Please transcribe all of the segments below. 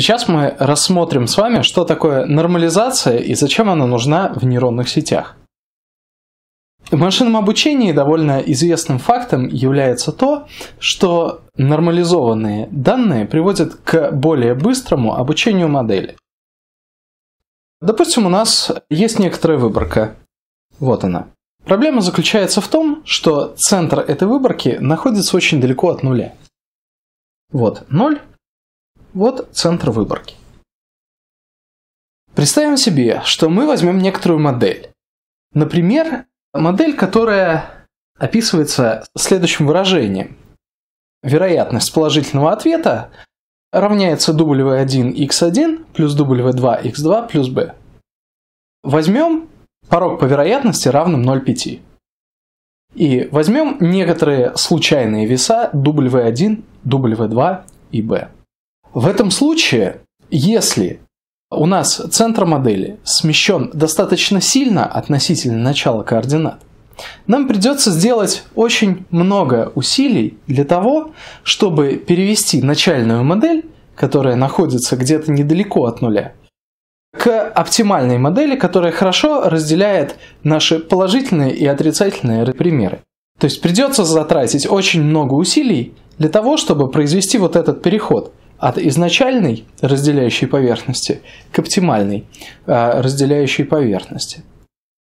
Сейчас мы рассмотрим с вами, что такое нормализация и зачем она нужна в нейронных сетях. В машинном обучении довольно известным фактом является то, что нормализованные данные приводят к более быстрому обучению модели. Допустим, у нас есть некоторая выборка. Вот она. Проблема заключается в том, что центр этой выборки находится очень далеко от нуля. Вот 0, вот центр выборки. Представим себе, что мы возьмем некоторую модель. Например, модель, которая описывается следующим выражением. Вероятность положительного ответа равняется W1x1 плюс W2x2 плюс b. Возьмем порог по вероятности равным 0,5. И возьмем некоторые случайные веса W1, W2 и b. В этом случае, если у нас центр модели смещен достаточно сильно относительно начала координат, нам придется сделать очень много усилий для того, чтобы перевести начальную модель, которая находится где-то недалеко от нуля, к оптимальной модели, которая хорошо разделяет наши положительные и отрицательные примеры. То есть придется затратить очень много усилий для того, чтобы произвести вот этот переход от изначальной разделяющей поверхности к оптимальной э, разделяющей поверхности.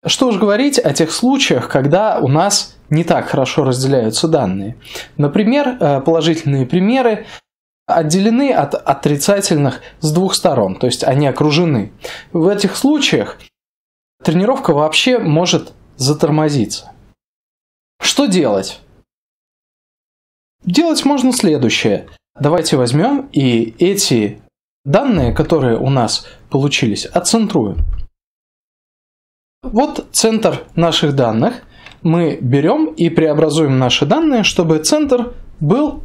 Что уж говорить о тех случаях, когда у нас не так хорошо разделяются данные. Например, э, положительные примеры отделены от отрицательных с двух сторон, то есть они окружены. В этих случаях тренировка вообще может затормозиться. Что делать? Делать можно следующее – Давайте возьмем и эти данные, которые у нас получились, отцентруем. Вот центр наших данных. Мы берем и преобразуем наши данные, чтобы центр был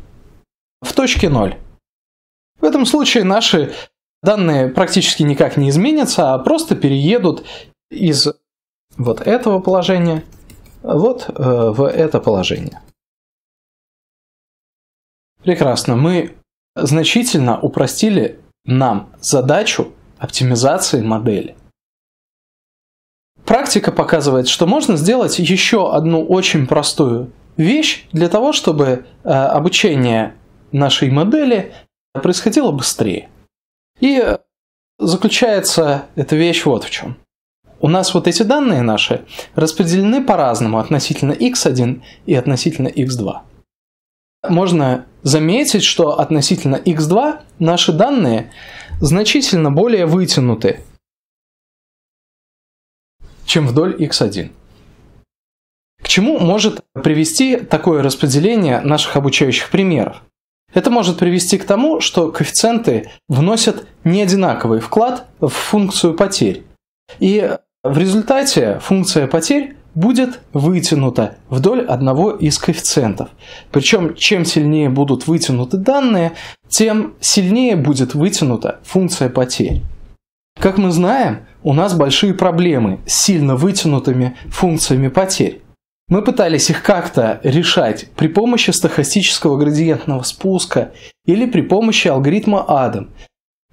в точке 0. В этом случае наши данные практически никак не изменятся, а просто переедут из вот этого положения вот э, в это положение. Прекрасно. Мы значительно упростили нам задачу оптимизации модели. Практика показывает, что можно сделать еще одну очень простую вещь для того, чтобы э, обучение нашей модели происходило быстрее. И э, заключается эта вещь вот в чем. У нас вот эти данные наши распределены по-разному относительно x1 и относительно x2. Можно заметить, что относительно x2 наши данные значительно более вытянуты, чем вдоль x1. К чему может привести такое распределение наших обучающих примеров? Это может привести к тому, что коэффициенты вносят неодинаковый вклад в функцию потерь. И в результате функция потерь будет вытянуто вдоль одного из коэффициентов. Причем, чем сильнее будут вытянуты данные, тем сильнее будет вытянута функция потерь. Как мы знаем, у нас большие проблемы с сильно вытянутыми функциями потерь. Мы пытались их как-то решать при помощи стохастического градиентного спуска или при помощи алгоритма Adam.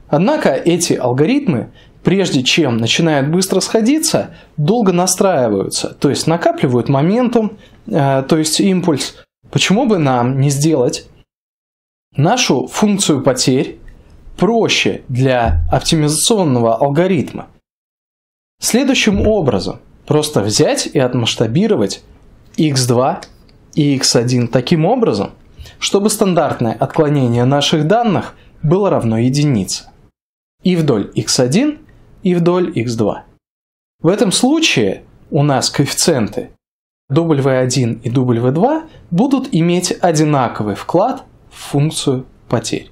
Однако эти алгоритмы прежде чем начинают быстро сходиться, долго настраиваются, то есть накапливают моментум, э, то есть импульс. Почему бы нам не сделать нашу функцию потерь проще для оптимизационного алгоритма? Следующим образом, просто взять и отмасштабировать x2 и x1 таким образом, чтобы стандартное отклонение наших данных было равно единице. И вдоль x1 и вдоль x2. В этом случае у нас коэффициенты W1 и W2 будут иметь одинаковый вклад в функцию потерь.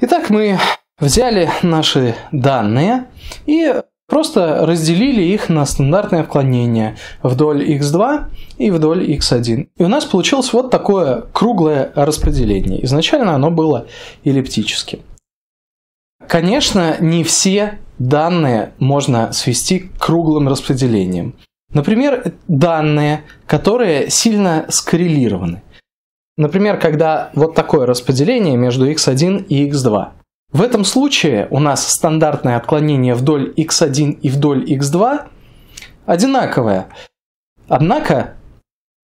Итак, мы взяли наши данные и просто разделили их на стандартное отклонение вдоль x2 и вдоль x1. И у нас получилось вот такое круглое распределение. Изначально оно было эллиптическим. Конечно, не все данные можно свести к круглым распределениям. Например, данные, которые сильно скоррелированы. Например, когда вот такое распределение между x1 и x2. В этом случае у нас стандартное отклонение вдоль x1 и вдоль x2 одинаковое. Однако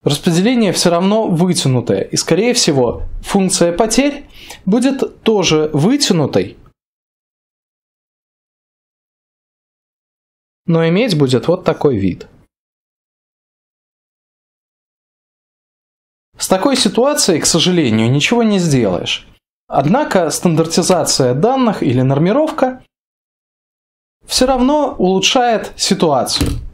распределение все равно вытянутое, и скорее всего функция потерь будет тоже вытянутой, но иметь будет вот такой вид. С такой ситуацией, к сожалению, ничего не сделаешь. Однако стандартизация данных или нормировка все равно улучшает ситуацию.